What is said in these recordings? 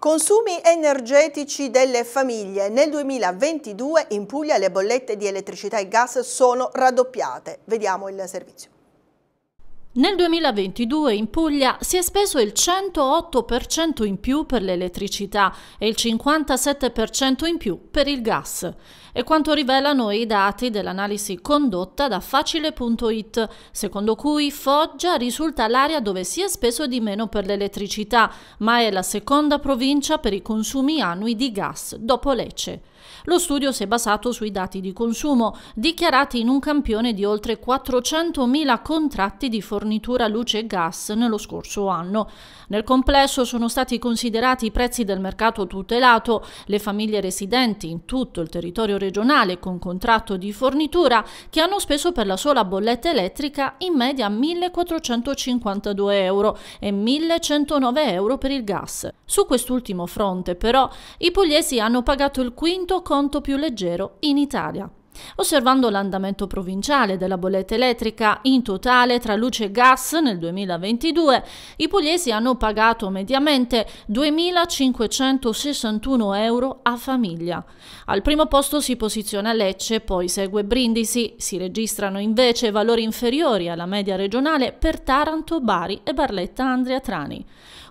Consumi energetici delle famiglie. Nel 2022 in Puglia le bollette di elettricità e gas sono raddoppiate. Vediamo il servizio. Nel 2022 in Puglia si è speso il 108% in più per l'elettricità e il 57% in più per il gas. È quanto rivelano i dati dell'analisi condotta da facile.it, secondo cui Foggia risulta l'area dove si è speso di meno per l'elettricità, ma è la seconda provincia per i consumi annui di gas, dopo Lecce. Lo studio si è basato sui dati di consumo, dichiarati in un campione di oltre 400.000 contratti di fornitura fornitura luce e gas nello scorso anno. Nel complesso sono stati considerati i prezzi del mercato tutelato, le famiglie residenti in tutto il territorio regionale con contratto di fornitura che hanno speso per la sola bolletta elettrica in media 1.452 euro e 1.109 euro per il gas. Su quest'ultimo fronte però i pugliesi hanno pagato il quinto conto più leggero in Italia. Osservando l'andamento provinciale della bolletta elettrica, in totale tra luce e gas nel 2022 i pugliesi hanno pagato mediamente 2.561 euro a famiglia. Al primo posto si posiziona Lecce, poi segue Brindisi, si registrano invece valori inferiori alla media regionale per Taranto, Bari e Barletta Andria Trani.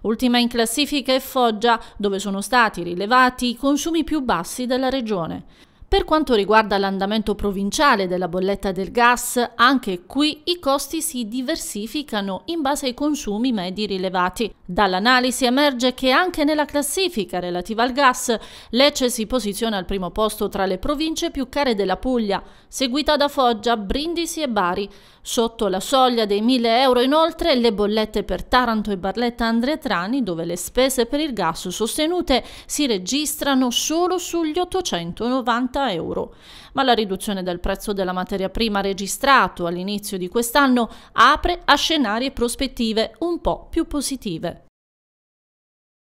Ultima in classifica è Foggia, dove sono stati rilevati i consumi più bassi della regione. Per quanto riguarda l'andamento provinciale della bolletta del gas, anche qui i costi si diversificano in base ai consumi medi rilevati. Dall'analisi emerge che anche nella classifica relativa al gas Lecce si posiziona al primo posto tra le province più care della Puglia, seguita da Foggia, Brindisi e Bari. Sotto la soglia dei 1000 euro inoltre le bollette per Taranto e Barletta Andretrani, dove le spese per il gas sostenute si registrano solo sugli 890 50 euro. Ma la riduzione del prezzo della materia prima registrato all'inizio di quest'anno apre a scenari e prospettive un po' più positive.